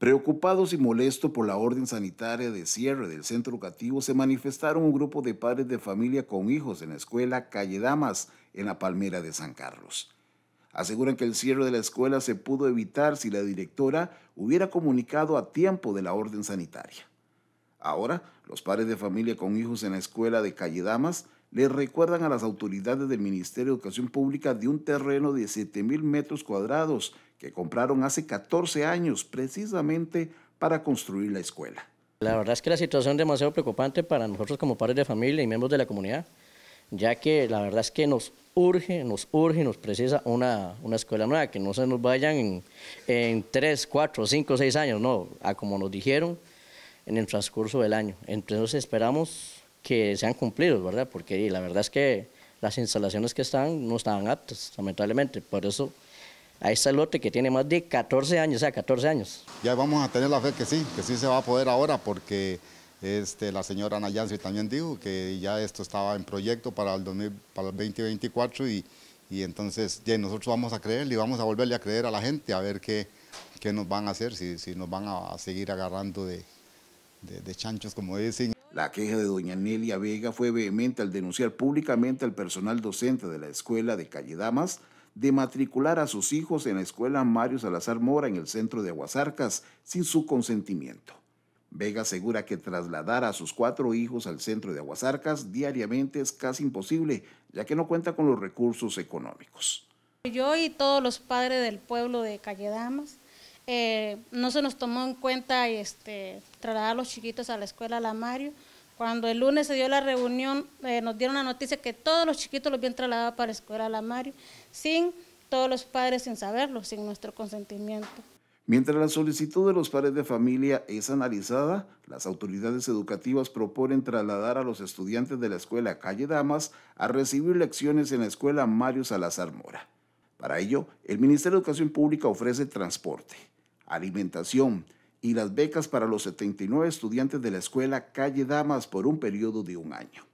Preocupados y molestos por la orden sanitaria de cierre del centro educativo, se manifestaron un grupo de padres de familia con hijos en la escuela Calle Damas, en la Palmera de San Carlos. Aseguran que el cierre de la escuela se pudo evitar si la directora hubiera comunicado a tiempo de la orden sanitaria. Ahora, los padres de familia con hijos en la escuela de Calle Damas le recuerdan a las autoridades del Ministerio de Educación Pública de un terreno de 7 mil metros cuadrados que compraron hace 14 años precisamente para construir la escuela. La verdad es que la situación es demasiado preocupante para nosotros como padres de familia y miembros de la comunidad, ya que la verdad es que nos urge, nos urge, nos precisa una, una escuela nueva, que no se nos vayan en, en 3, 4, 5, 6 años, no, a como nos dijeron en el transcurso del año. Entonces esperamos que sean cumplidos, ¿verdad? Porque la verdad es que las instalaciones que están no estaban aptas, lamentablemente. Por eso, ahí está el lote que tiene más de 14 años, o sea, 14 años. Ya vamos a tener la fe que sí, que sí se va a poder ahora, porque este, la señora Ana también dijo que ya esto estaba en proyecto para el, 2024 y, entonces ya nosotros vamos a creerle y vamos a volverle a creer a la gente a ver qué, qué nos van a hacer, si, nos van a seguir agarrando de chanchos, como dicen. La queja de doña Nelia Vega fue vehemente al denunciar públicamente al personal docente de la escuela de Calle Damas de matricular a sus hijos en la escuela Mario Salazar Mora en el centro de Aguasarcas sin su consentimiento. Vega asegura que trasladar a sus cuatro hijos al centro de Aguasarcas diariamente es casi imposible, ya que no cuenta con los recursos económicos. Yo y todos los padres del pueblo de Calle Damas eh, no se nos tomó en cuenta este, trasladar a los chiquitos a la escuela La Mario. Cuando el lunes se dio la reunión, eh, nos dieron la noticia que todos los chiquitos los habían trasladado para la escuela La Mario, sin todos los padres sin saberlo, sin nuestro consentimiento. Mientras la solicitud de los padres de familia es analizada, las autoridades educativas proponen trasladar a los estudiantes de la escuela Calle Damas a recibir lecciones en la escuela Mario Salazar Mora. Para ello, el Ministerio de Educación Pública ofrece transporte alimentación y las becas para los 79 estudiantes de la escuela Calle Damas por un periodo de un año.